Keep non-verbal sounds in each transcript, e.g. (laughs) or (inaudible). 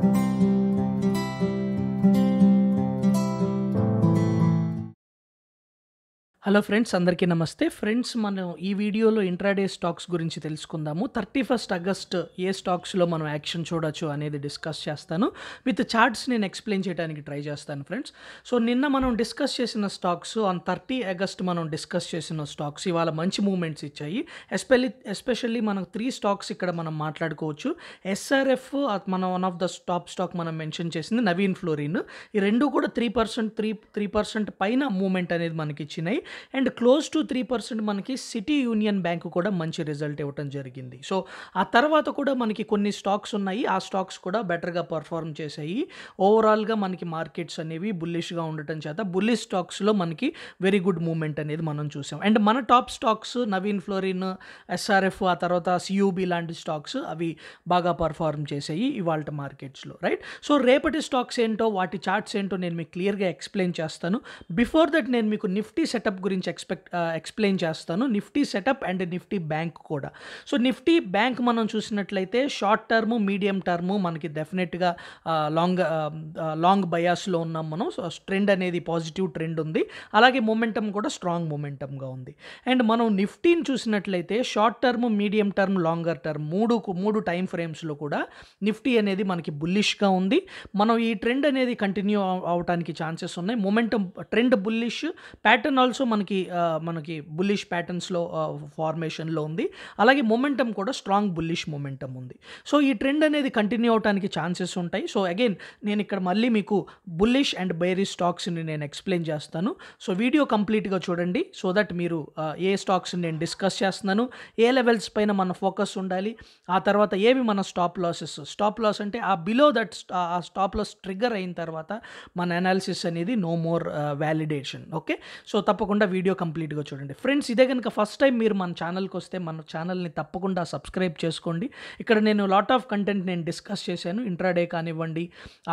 Thank you. Hello friends అందరికీ నమస్తే friends మనం ఈ వీడియోలో ఇంట్రాడే స్టాక్స్ గురించి తెలుసుకుందాము థర్టీ ఫస్ట్ ఆగస్ట్ ఏ స్టాక్స్లో మనం యాక్షన్ చూడొచ్చు అనేది డిస్కస్ చేస్తాను విత్ చార్ట్స్ నేను ఎక్స్ప్లెయిన్ చేయడానికి ట్రై చేస్తాను ఫ్రెండ్స్ సో నిన్న మనం డిస్కస్ చేసిన స్టాక్స్ ఆన్ థర్టీ ఆగస్ట్ మనం డిస్కస్ చేసిన స్టాక్స్ ఇవాళ మంచి మూమెంట్స్ ఇచ్చాయి ఎస్పెలి ఎస్పెషల్లీ మనం త్రీ స్టాక్స్ ఇక్కడ మనం మాట్లాడుకోవచ్చు ఎస్ఆర్ఎఫ్ మన one of the top stock మనం మెన్షన్ చేసింది నవీన్ ఫ్లోరిన్ ఈ రెండు కూడా three percent three three percent పైన మూమెంట్ అనేది మనకి ఇచ్చినాయి and close to three percent మనకి సిటీ యూనియన్ బ్యాంక్ కూడా మంచి రిజల్ట్ ఇవ్వటం జరిగింది సో ఆ తర్వాత కూడా మనకి కొన్ని స్టాక్స్ ఉన్నాయి ఆ స్టాక్స్ కూడా బెటర్గా పర్ఫార్మ్ చేశాయి ఓవరాల్గా మనకి మార్కెట్స్ అనేవి బుల్లిష్గా ఉండటం చేత బుల్లిష్ స్టాక్స్లో మనకి వెరీ గుడ్ మూమెంట్ అనేది మనం చూసాం అండ్ మన top stocks Navin fluorine SRF ఆ తర్వాత సియూబీ లాంటి స్టాక్స్ అవి బాగా పర్ఫార్మ్ చేసాయి ఇవాళ మార్కెట్స్లో రైట్ సో రేపటి స్టాక్స్ ఏంటో వాటి చార్ట్స్ ఏంటో నేను మీకు క్లియర్గా ఎక్స్ప్లెయిన్ చేస్తాను బిఫోర్ దట్ నేను మీకు నిఫ్టీ సెటప్ గురించి ఎక్స్పెక్ట్ ఎక్స్ప్లెయిన్ చేస్తాను Nifty setup and Nifty bank కూడా సో నిఫ్టీ బ్యాంక్ మనం చూసినట్లయితే షార్ట్ టర్మ్ మీడియం టర్మ్ మనకి డెఫినెట్గా లాంగ్ లాంగ్ బయాస్లో ఉన్నాం మనం సో ట్రెండ్ అనేది పాజిటివ్ ట్రెండ్ ఉంది అలాగే మొమెంటం కూడా స్ట్రాంగ్ మొమెంటమ్గా ఉంది అండ్ మనం నిఫ్టీని చూసినట్లయితే short term medium term longer term మూడు మూడు టైం ఫ్రేమ్స్లో కూడా నిఫ్టీ అనేది మనకి బుల్లిష్గా ఉంది మనం ఈ ట్రెండ్ అనేది కంటిన్యూ అవడానికి ఛాన్సెస్ ఉన్నాయి momentum trend bullish pattern also మనకి మనకి బుల్లిష్ ప్యాటర్న్స్లో ఫార్మేషన్లో ఉంది అలాగే మొమెంటం కూడా స్ట్రాంగ్ బుల్లిష్ మొమెంటం ఉంది సో ఈ ట్రెండ్ అనేది కంటిన్యూ అవడానికి ఛాన్సెస్ ఉంటాయి సో అగైన్ నేను ఇక్కడ మళ్ళీ మీకు బుల్లిష్ అండ్ బేరీ స్టాక్స్ని నేను ఎక్స్ప్లెయిన్ చేస్తాను సో వీడియో కంప్లీట్గా చూడండి సో దట్ మీరు ఏ స్టాక్స్ని నేను డిస్కస్ చేస్తున్నాను ఏ లెవెల్స్ పైన మన ఫోకస్ ఉండాలి ఆ తర్వాత ఏవి మన స్టాప్ లాసెస్ స్టాప్ లాస్ అంటే ఆ బిలో దట్ ఆ స్టాప్ లాస్ ట్రిగ్గర్ అయిన తర్వాత మన అనాలిసిస్ అనేది no more validation okay so తప్పకుండా తప్పకుండా వీడియో కంప్లీట్గా చూడండి ఫ్రెండ్స్ ఇదే కనుక ఫస్ట్ టైం మీరు మన ఛానల్కి వస్తే మన ఛానల్ని తప్పకుండా సబ్స్క్రైబ్ చేసుకోండి ఇక్కడ నేను లాట్ ఆఫ్ కంటెంట్ నేను డిస్కస్ చేశాను ఇంట్రాడే కానివ్వండి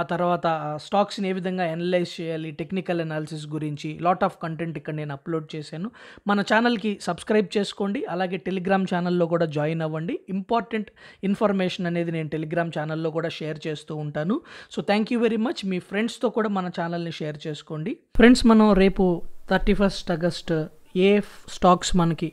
ఆ తర్వాత స్టాక్స్ని ఏ విధంగా ఎనలైజ్ చేయాలి టెక్నికల్ అనాలిసిస్ గురించి లాట్ ఆఫ్ కంటెంట్ ఇక్కడ నేను అప్లోడ్ చేశాను మన ఛానల్కి సబ్స్క్రైబ్ చేసుకోండి అలాగే టెలిగ్రామ్ ఛానల్లో కూడా జాయిన్ అవ్వండి ఇంపార్టెంట్ ఇన్ఫర్మేషన్ అనేది నేను టెలిగ్రామ్ ఛానల్లో కూడా షేర్ చేస్తూ ఉంటాను so thank you very much మీ ఫ్రెండ్స్తో కూడా మన ఛానల్ని షేర్ చేసుకోండి ఫ్రెండ్స్ మనం రేపు థర్టీ ఫస్ట్ ఆగస్ట్ ఏ స్టాక్స్ మనకి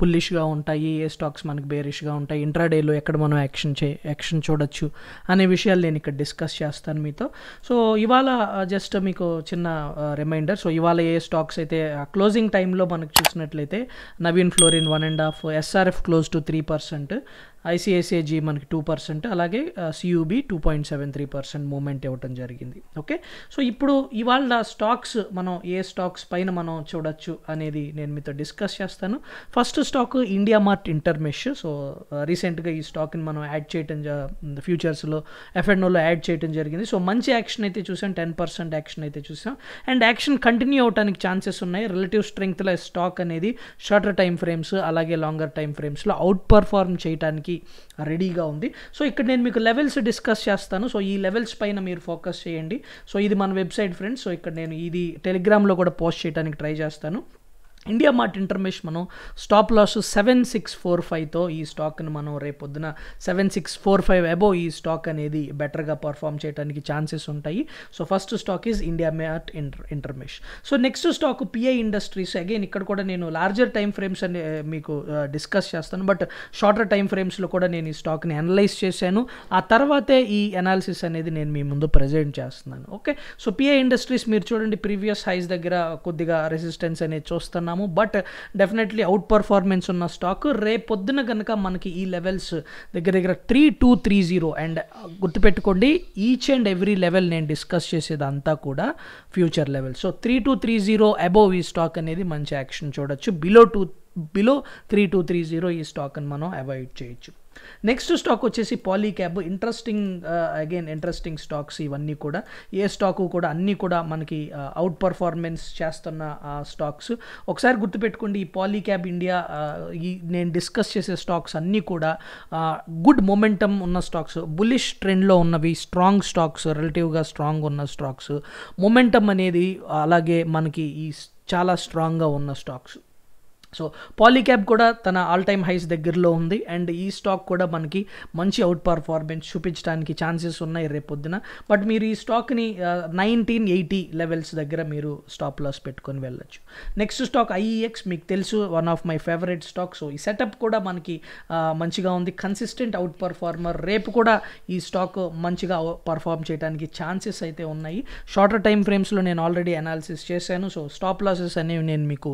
పుల్లిష్గా ఉంటాయి ఏ స్టాక్స్ మనకి బేరిష్గా ఉంటాయి ఇంట్రాడేలో ఎక్కడ మనం యాక్షన్ చే యాక్షన్ చూడొచ్చు అనే విషయాలు నేను ఇక్కడ డిస్కస్ చేస్తాను మీతో సో ఇవాళ జస్ట్ మీకు చిన్న రిమైండర్ సో ఇవాళ ఏ స్టాక్స్ అయితే క్లోజింగ్ టైంలో మనకు చూసినట్లయితే Navin fluorine one and half SRF close to three percent ICICIG మనకి టూ పర్సెంట్ అలాగే CUB two point seven three percent moment ఇవ్వటం జరిగింది ఓకే సో ఇప్పుడు ఇవాళ స్టాక్స్ మనం ఏ స్టాక్స్ పైన మనం చూడొచ్చు అనేది నేను మీతో డిస్కస్ చేస్తాను first stock IndiaMART Intermesh so రీసెంట్గా ఈ స్టాక్ని మనం యాడ్ చేయటం ఫ్యూచర్స్లో ఎఫ్ఎన్ఓలో యాడ్ చేయడం జరిగింది సో మంచి యాక్షన్ అయితే చూసాం టెన్ పర్సెంట్ యాక్షన్ అయితే చూసాం అండ్ యాక్షన్ కంటిన్యూ అవడానికి ఛాన్సెస్ ఉన్నాయి రిలేటివ్ స్ట్రెంగ్త్లో స్టాక్ అనేది షార్టర్ టైం ఫ్రేమ్స్ అలాగే లాంగర్ టైం ఫ్రేమ్స్లో అవుట్ పర్ఫార్మ్ చేయడానికి చేయడానికి రెడీగా ఉంది సో ఇక్కడ నేను మీకు లెవెల్స్ డిస్కస్ చేస్తాను సో ఈ లెవెల్స్ పైన మీరు ఫోకస్ చేయండి సో ఇది మన వెబ్సైట్ ఫ్రెండ్స్ సో ఇక్కడ నేను ఇది టెలిగ్రామ్లో కూడా పోస్ట్ చేయడానికి ట్రై చేస్తాను ఇండియా మార్ట్ ఇంటర్మేష్ మనం stop loss seven six four ఫైవ్తో ఈ స్టాక్ని మనం రేపొద్దున seven six four five above ఈ స్టాక్ అనేది బెటర్గా పర్ఫామ్ చేయడానికి ఛాన్సెస్ ఉంటాయి so first stock is India mart inter Intermesh so next stock PI industries again ఇక్కడ కూడా నేను లార్జర్ టైం ఫ్రేమ్స్ అని మీకు డిస్కస్ eh, చేస్తాను బట్ షార్టర్ టైం ఫ్రేమ్స్లో కూడా నేను ఈ స్టాక్ని అనలైజ్ చేశాను ఆ తర్వాతే ఈ అనాలిసిస్ అనేది నేను మీ ముందు ప్రజెంట్ చేస్తున్నాను ఓకే సో పిఐ ఇండస్ట్రీస్ మీరు చూడండి ప్రీవియస్ హైస్ దగ్గర కొద్దిగా రెసిస్టెన్స్ అనేది చూస్తున్నాను ఉన్నాము బట్ డెఫినెట్లీ అవుట్ పర్ఫార్మెన్స్ ఉన్న స్టాక్ రేపు పొద్దున కనుక మనకి ఈ లెవెల్స్ దగ్గర దగ్గర three two three zero and గుర్తుపెట్టుకోండి ఈచ్ అండ్ ఎవ్రీ లెవెల్ నేను డిస్కస్ చేసేదంతా కూడా future level so three two three zero above ఈ స్టాక్ అనేది మంచి యాక్షన్ చూడొచ్చు below two below three two three zero ఈ స్టాక్ని మనం అవాయిడ్ చేయొచ్చు నెక్స్ట్ స్టాక్ వచ్చేసి Polycab interesting again interesting stocks ఇవన్నీ కూడా ఏ స్టాకు కూడా అన్నీ కూడా మనకి అవుట్ uh, పర్ఫార్మెన్స్ చేస్తున్న స్టాక్స్ uh, ఒకసారి గుర్తుపెట్టుకోండి ఈ పాలీక్యాబ్ ఇండియా uh, ఈ నేను డిస్కస్ చేసే స్టాక్స్ అన్నీ కూడా గుడ్ మొమెంటమ్ ఉన్న స్టాక్స్ బులిష్ ట్రెండ్లో ఉన్నవి స్ట్రాంగ్ స్టాక్స్ రిలేటివ్గా స్ట్రాంగ్ ఉన్న స్టాక్స్ మొమెంటమ్ అనేది అలాగే మనకి ఈ చాలా స్ట్రాంగ్గా ఉన్న స్టాక్స్ సో పాలీక్యాప్ కూడా తన ఆల్ టైమ్ హైస్ దగ్గరలో ఉంది అండ్ ఈ స్టాక్ కూడా మనకి మంచి అవుట్ పర్ఫార్మెన్స్ చూపించడానికి ఛాన్సెస్ ఉన్నాయి రేపొద్దున బట్ మీరు ఈ స్టాక్ని నైన్టీన్ ఎయిటీ లెవెల్స్ దగ్గర మీరు స్టాప్ లాస్ పెట్టుకొని వెళ్ళొచ్చు నెక్స్ట్ స్టాక్ ఐఈఎక్స్ మీకు తెలుసు one of my favourite stock so ఈ సెటప్ కూడా మనకి మంచిగా ఉంది కన్సిస్టెంట్ అవుట్ పర్ఫార్మర్ రేపు కూడా ఈ స్టాక్ మంచిగా పర్ఫామ్ చేయడానికి ఛాన్సెస్ అయితే ఉన్నాయి షార్టర్ టైం ఫ్రేమ్స్లో నేను ఆల్రెడీ అనాలిసిస్ చేశాను సో స్టాప్ లాసెస్ అనేవి నేను మీకు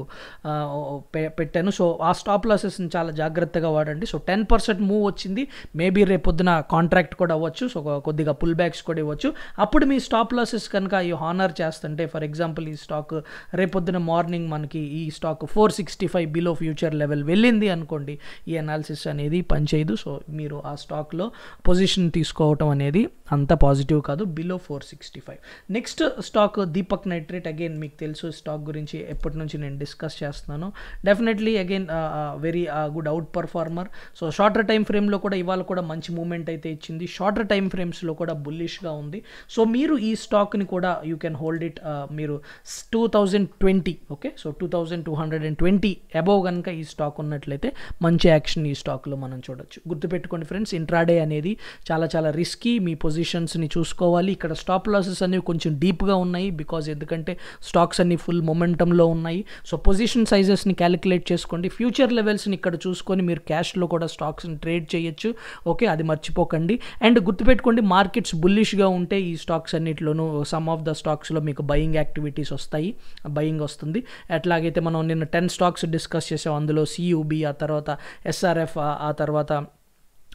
పెట్టాను సో ఆ స్టాప్ లాసెస్ని చాలా జాగ్రత్తగా వాడండి సో టెన్ పర్సెంట్ మూవ్ వచ్చింది మేబీ రేపొద్దున కాంట్రాక్ట్ కూడా అవ్వచ్చు సో కొద్దిగా పుల్ బ్యాక్స్ కూడా ఇవ్వచ్చు అప్పుడు మీ స్టాప్ లాసెస్ కనుక ఈ హానర్ చేస్తుంటే ఫర్ ఎగ్జాంపుల్ ఈ స్టాక్ రేపొద్దున మార్నింగ్ మనకి ఈ stock four sixty five below future level వెళ్ళింది అనుకోండి ఈ అనాలిసిస్ అనేది పనిచేయదు సో మీరు ఆ స్టాక్లో పొజిషన్ తీసుకోవటం అనేది అంత పాజిటివ్ కాదు below four sixty five next stock Deepak nitrate again మీకు తెలుసు స్టాక్ గురించి ఎప్పటి నుంచి నేను డిస్కస్ చేస్తున్నాను definite definitely again very good out performer so shorter time ఫ్రేమ్లో కూడా ఇవాళ కూడా మంచి మూమెంట్ అయితే ఇచ్చింది షార్టర్ టైం ఫ్రేమ్స్లో కూడా బుల్లిష్గా ఉంది సో మీరు ఈ స్టాక్ని కూడా యూ కెన్ హోల్డ్ ఇట్ మీరు two thousand twenty okay so two thousand two hundred and twenty above కనుక ఈ స్టాక్ ఉన్నట్లయితే మంచి యాక్షన్ ఈ స్టాక్లో మనం చూడొచ్చు గుర్తుపెట్టుకోండి ఫ్రెండ్స్ ఇంట్రాడే అనేది చాలా చాలా రిస్కీ మీ పొజిషన్స్ని చూసుకోవాలి ఇక్కడ స్టాప్ లాసెస్ అనేవి కొంచెం డీప్గా ఉన్నాయి బికాజ్ ఎందుకంటే స్టాక్స్ అన్ని ఫుల్ మొమెంటంలో ఉన్నాయి సో పొజిషన్ సైజెస్ని క్యాలిక్యులేట్ క్యాలిక్యులేట్ చేసుకోండి ఫ్యూచర్ లెవెల్స్ని ఇక్కడ చూసుకొని మీరు క్యాష్లో కూడా స్టాక్స్ని ట్రేడ్ చేయొచ్చు ఓకే అది మర్చిపోకండి అండ్ గుర్తుపెట్టుకోండి మార్కెట్స్ బుల్లిష్గా ఉంటే ఈ స్టాక్స్ అన్నింటిలోనూ సమ్ ఆఫ్ ద స్టాక్స్లో మీకు బయింగ్ యాక్టివిటీస్ వస్తాయి బయింగ్ వస్తుంది ఎట్లాగైతే మనం నిన్న టెన్ స్టాక్స్ డిస్కస్ చేసాం అందులో సియూబి ఆ తర్వాత ఎస్ఆర్ఎఫ్ ఆ తర్వాత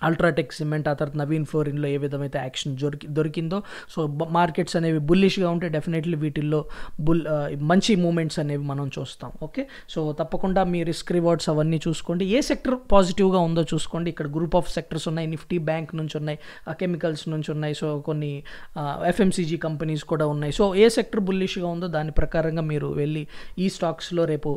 అల్ట్రాటెక్ సిమెంట్ ఆ తర్వాత నవీన్ ఫ్లోరిన్లో ఏ విధమైతే యాక్షన్ దొరికి దొరికిందో సో మార్కెట్స్ అనేవి బుల్లిష్గా ఉంటే డెఫినెట్లీ వీటిల్లో బుల్ మంచి మూమెంట్స్ అనేవి మనం చూస్తాం ఓకే సో తప్పకుండా మీ రిస్క్ రివార్డ్స్ అవన్నీ చూసుకోండి ఏ సెక్టర్ పాజిటివ్గా ఉందో చూసుకోండి ఇక్కడ గ్రూప్ ఆఫ్ సెక్టర్స్ ఉన్నాయి నిఫ్టీ బ్యాంక్ నుంచి ఉన్నాయి కెమికల్స్ నుంచి ఉన్నాయి సో కొన్ని ఎఫ్ఎంసీజీ కంపెనీస్ కూడా ఉన్నాయి సో ఏ సెక్టర్ బుల్లిష్గా ఉందో దాని ప్రకారంగా మీరు వెళ్ళి ఈ స్టాక్స్లో రేపు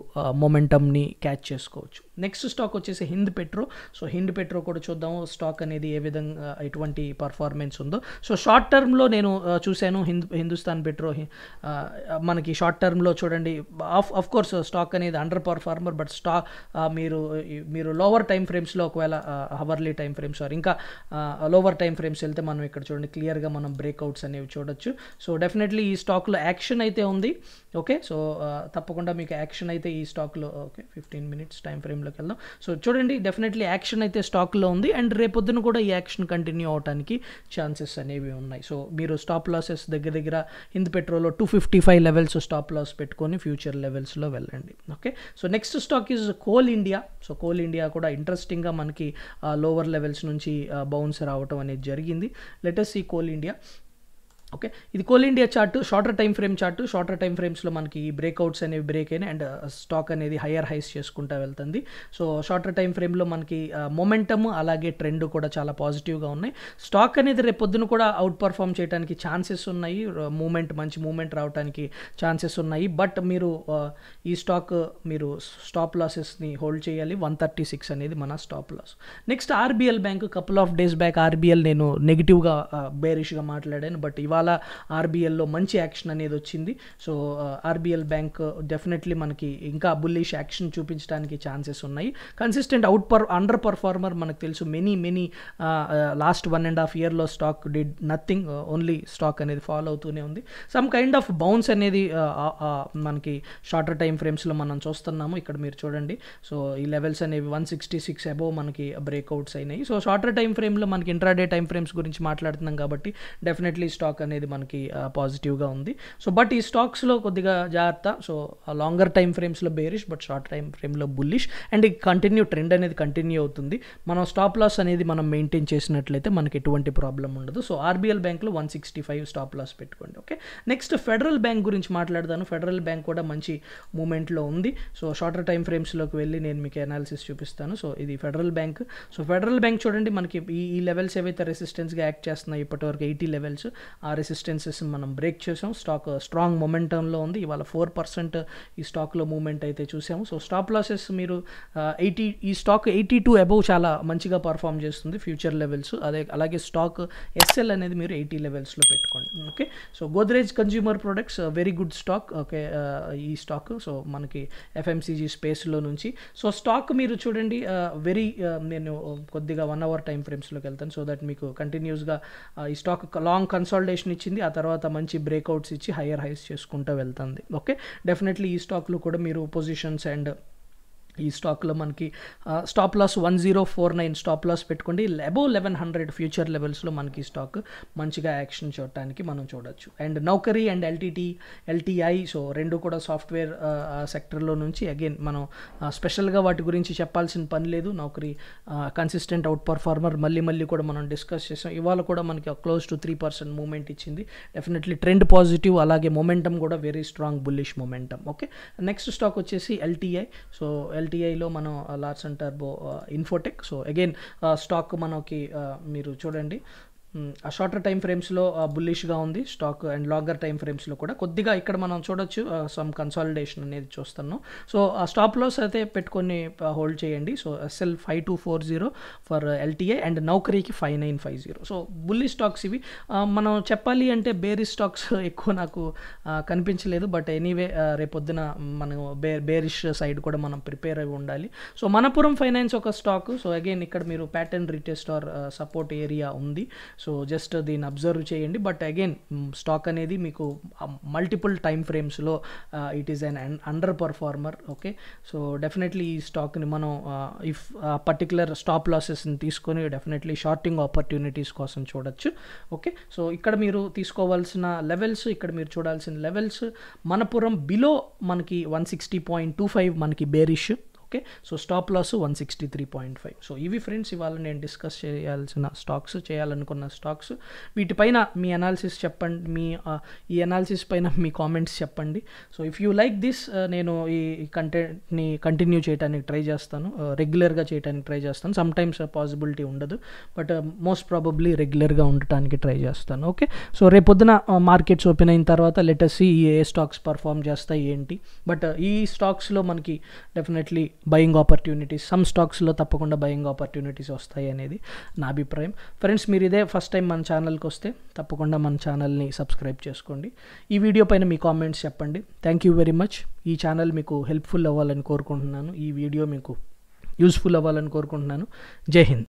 మొమెంటమ్ని క్యాచ్ చేసుకోవచ్చు నెక్స్ట్ స్టాక్ వచ్చేసి Hind petro so Hind petro కూడా చూద్దాము స్టాక్ అనేది ఏ విధంగా ఎటువంటి పర్ఫార్మెన్స్ ఉందో సో షార్ట్ టర్మ్లో నేను చూశాను హింద్ హిందుస్థాన్ పెట్రో మనకి షార్ట్ టర్మ్లో చూడండి ఆఫ్ ఆఫ్ కోర్స్ స్టాక్ అనేది అండర్ పర్ఫార్మర్ బట్ స్టాక్ మీరు మీరు లోవర్ టైం ఫ్రేమ్స్లో ఒకవేళ హవర్లీ టైం ఫ్రేమ్స్ ఆర్ ఇంకా లోవర్ టైం ఫ్రేమ్స్ వెళ్తే మనం ఇక్కడ చూడండి క్లియర్గా మనం బ్రేక్అవుట్స్ అనేవి చూడొచ్చు సో డెఫినెట్లీ ఈ స్టాక్లో యాక్షన్ అయితే ఉంది ఓకే సో తప్పకుండా మీకు యాక్షన్ అయితే ఈ స్టాక్లో ఓకే ఫిఫ్టీన్ మినిట్స్ టైం ఫ్రేమ్లో లోకి వెళ్దాం సో చూడండి డెఫినెట్లీ యాక్షన్ అయితే స్టాక్లో ఉంది అండ్ రేపొద్దున కూడా ఈ యాక్షన్ కంటిన్యూ అవడానికి ఛాన్సెస్ అనేవి ఉన్నాయి సో మీరు స్టాప్ లాసెస్ దగ్గర దగ్గర Hind petrol two fifty five levels stop loss పెట్టుకొని ఫ్యూచర్ లెవెల్స్లో వెళ్ళండి okay so next stock is coal India so coal India కూడా ఇంట్రెస్టింగ్గా మనకి లోవర్ లెవెల్స్ నుంచి బౌన్స్ రావటం అనేది జరిగింది లెటెస్ట్ ఈ కోల్ ఇండియా ఓకే ఇది coal India chart shorter time frame chart shorter time ఫ్రేమ్స్లో మనకి బ్రేక్అవుట్స్ అనేవి బ్రేక్ అయినాయి అండ్ స్టాక్ uh, అనేది హయ్యర్ హైస్ చేసుకుంటూ వెళ్తుంది సో షార్టర్ టైం ఫ్రేమ్లో మనకి మొమెంటమ్ uh, అలాగే ట్రెండ్ కూడా చాలా పాజిటివ్గా ఉన్నాయి స్టాక్ అనేది రేపొద్దున కూడా అవుట్ పర్ఫామ్ చేయడానికి ఛాన్సెస్ ఉన్నాయి మూమెంట్ uh, మంచి మూమెంట్ రావడానికి ఛాన్సెస్ ఉన్నాయి బట్ మీరు ఈ స్టాక్ మీరు స్టాప్ లాసెస్ని హోల్డ్ చేయాలి వన్ థర్టీ సిక్స్ అనేది మన stop loss next RBL bank couple of days back RBL నేను నెగిటివ్గా బేరిష్గా మాట్లాడాను బట్ ఇవాళ ఇవాళ ఆర్బీఎల్లో మంచి యాక్షన్ అనేది వచ్చింది సో ఆర్బీఎల్ బ్యాంక్ డెఫినెట్లీ మనకి ఇంకా బుల్లిష్ యాక్షన్ చూపించడానికి ఛాన్సెస్ ఉన్నాయి consistent out per under performer మనకు తెలుసు many many last one and half ఇయర్లో stock did nothing only stock అనేది ఫాలో అవుతూనే ఉంది సమ్ కైండ్ ఆఫ్ బౌన్స్ అనేది మనకి షార్టర్ టైం ఫ్రేమ్స్లో మనం చూస్తున్నాము ఇక్కడ మీరు చూడండి సో ఈ లెవెల్స్ అనేవి వన్ సిక్స్టీ సిక్స్ అబోవ్ మనకి బ్రేక్అవుట్స్ అయినాయి సో షార్టర్ టైం ఫ్రేమ్లో మనకి ఇంట్రాడే టైం ఫ్రేమ్స్ గురించి మాట్లాడుతున్నాం కాబట్టి డెఫినెట్లీ స్టాక్ అనేది మనకి పాజిటివ్గా ఉంది సో బట్ ఈ స్టాక్స్లో కొద్దిగా జాగ్రత్త సో లాంగర్ టైం ఫ్రేమ్స్లో బేరిష్ బట్ షార్ట్ టైం ఫ్రేమ్లో బుల్లిష్ అండ్ ఈ కంటిన్యూ ట్రెండ్ అనేది కంటిన్యూ అవుతుంది మనం స్టాప్ లాస్ అనేది మనం మెయింటైన్ చేసినట్లయితే మనకి ఎటువంటి ప్రాబ్లం ఉండదు సో ఆర్బీఎల్ బ్యాంక్లో one sixty five stop loss పెట్టుకోండి ఓకే నెక్స్ట్ ఫెడరల్ బ్యాంక్ గురించి మాట్లాడదాను ఫెడరల్ బ్యాంక్ కూడా మంచి మూమెంట్లో ఉంది సో షార్టర్ టైం ఫ్రేమ్స్లోకి వెళ్ళి నేను మీకు అనాలిసిస్ చూపిస్తాను సో ఇది federal bank so federal bank చూడండి మనకి ఈ ఈ లెవెల్స్ ఏవైతే రెసిస్టెన్స్గా యాక్ట్ చేస్తున్నాయి ఇప్పటివరకు ఎయిటీ లెవెల్స్ ఆ రెసిస్టెన్సెస్ మనం బ్రేక్ చేసాం స్టాక్ స్ట్రాంగ్ మొమెంటంలో ఉంది ఇవాళ ఫోర్ పర్సెంట్ ఈ స్టాక్లో మూమెంట్ అయితే చూసాము సో స్టాప్ లాసెస్ మీరు ఎయిటీ uh, ఈ స్టాక్ ఎయిటీ టూ అబౌవ్ చాలా మంచిగా పర్ఫామ్ చేస్తుంది ఫ్యూచర్ లెవెల్స్ అదే అలాగే స్టాక్ ఎస్ఎల్ అనేది మీరు ఎయిటీ లెవెల్స్లో పెట్టుకోండి okay so Godrej consumer products very good stock okay ఈ స్టాక్ సో మనకి ఎఫ్ఎంసీజీ స్పేస్లో నుంచి సో స్టాక్ మీరు చూడండి వెరీ uh, uh, నేను కొద్దిగా వన్ అవర్ టైం ఫ్రేమ్స్లోకి వెళ్తాను సో దట్ మీకు కంటిన్యూస్గా ఈ స్టాక్ లాంగ్ కన్సల్టేషన్ సపోర్షన్ ఇచ్చింది ఆ తర్వాత మంచి బ్రేక్అవుట్స్ ఇచ్చి హైయర్ హైస్ చేసుకుంటూ వెళ్తుంది ఓకే డెఫినెట్లీ ఈ స్టాక్లో కూడా మీరు పొజిషన్స్ అండ్ ఈ స్టాక్లో మనకి stop loss one zero four nine stop loss పెట్టుకోండి అబో లెవెన్ హండ్రెడ్ ఫ్యూచర్ లెవెల్స్లో మనకి స్టాక్ మంచిగా యాక్షన్ చూడటానికి మనం చూడొచ్చు and Naukri and LTT LTI so రెండు కూడా సాఫ్ట్వేర్ సెక్టర్లో నుంచి అగైన్ మనం స్పెషల్గా వాటి గురించి చెప్పాల్సిన పని లేదు నౌకరీ కన్సిస్టెంట్ అవుట్ పర్ఫార్మర్ మళ్ళీ మళ్ళీ కూడా మనం డిస్కస్ చేసాం ఇవాళ కూడా మనకి close to three percent moment ఇచ్చింది డెఫినెట్లీ ట్రెండ్ పాజిటివ్ అలాగే మొమెంటం కూడా very strong bullish momentum okay next stock వచ్చేసి ఎల్టీఐ సో ఎల్ ఎల్టీఐలో మనం large turbo infotech so again stock మనకి మీరు చూడండి షార్టర్ టైం ఫ్రేమ్స్లో బుల్లిష్గా ఉంది స్టాక్ అండ్ లాంగర్ టైం ఫ్రేమ్స్లో కూడా కొద్దిగా ఇక్కడ మనం చూడొచ్చు సమ్ కన్సాలిడేషన్ అనేది చూస్తున్నాం సో ఆ స్టాప్ లాస్ అయితే పెట్టుకొని హోల్డ్ చేయండి so SL five two four zero for LTA and నౌకరీకి five nine five zero so bully stocks ఇవి మనం చెప్పాలి అంటే బేరీ స్టాక్స్ (laughs) ఎక్కువ నాకు కనిపించలేదు బట్ ఎనీవే రేపొద్దున మనం బే బేరిష్ సైడ్ కూడా మనం ప్రిపేర్ అయి ఉండాలి సో మనపురం ఫైనాన్స్ ఒక స్టాక్ సో అగైన్ ఇక్కడ మీరు pattern retest or support area ఉంది సో జస్ట్ దీన్ని అబ్జర్వ్ చేయండి బట్ అగైన్ స్టాక్ అనేది మీకు మల్టిపుల్ టైం ఫ్రేమ్స్లో it is an under performer okay so definitely ఈ స్టాక్ని మనం ఇఫ్ పర్టికులర్ స్టాప్ లాసెస్ని తీసుకొని డెఫినెట్లీ షార్టింగ్ ఆపర్చునిటీస్ కోసం చూడొచ్చు ఓకే సో ఇక్కడ మీరు తీసుకోవాల్సిన లెవెల్స్ ఇక్కడ మీరు చూడాల్సిన లెవెల్స్ మనపురం బిలో మనకి one sixty point two five మనకి bearish okay so stop loss one sixty three point five so ఇవి ఫ్రెండ్స్ ఇవాళ నేను డిస్కస్ చేయాల్సిన స్టాక్స్ చేయాలనుకున్న స్టాక్స్ వీటిపైన మీ అనాలిసిస్ చెప్పండి మీ ఈ అనాలిసిస్ పైన మీ కామెంట్స్ చెప్పండి so if you like this నేను ఈ కంటెంట్ని కంటిన్యూ చేయడానికి ట్రై చేస్తాను రెగ్యులర్గా చేయడానికి ట్రై చేస్తాను సమ్ టైమ్స్ పాసిబిలిటీ ఉండదు బట్ మోస్ట్ ప్రాబబ్లీ రెగ్యులర్గా ఉండటానికి ట్రై చేస్తాను ఓకే సో పొద్దున మార్కెట్స్ ఓపెన్ అయిన తర్వాత లెటర్స్ ఏ స్టాక్స్ పర్ఫామ్ చేస్తాయి ఏంటి బట్ ఈ స్టాక్స్లో మనకి డెఫినెట్లీ బయింగ్ ఆపర్చునిటీస్ సమ్ స్టాక్స్లో తప్పకుండా బయింగ్ ఆపర్చునిటీస్ వస్తాయి అనేది నా అభిప్రాయం ఫ్రెండ్స్ మీరు ఇదే ఫస్ట్ టైం మన ఛానల్కి వస్తే తప్పకుండా మన ఛానల్ని సబ్స్క్రైబ్ చేసుకోండి ఈ వీడియో పైన మీ కామెంట్స్ చెప్పండి థ్యాంక్ యూ వెరీ మచ్ ఈ ఛానల్ మీకు హెల్ప్ఫుల్ అవ్వాలని కోరుకుంటున్నాను ఈ వీడియో మీకు యూస్ఫుల్ అవ్వాలని కోరుకుంటున్నాను జై హింద్